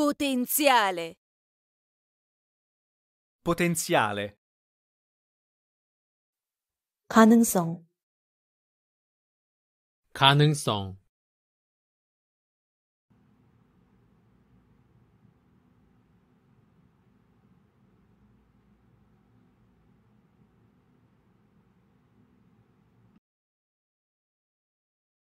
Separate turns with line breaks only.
Potenziale.
Potenziale.
가능성
가능성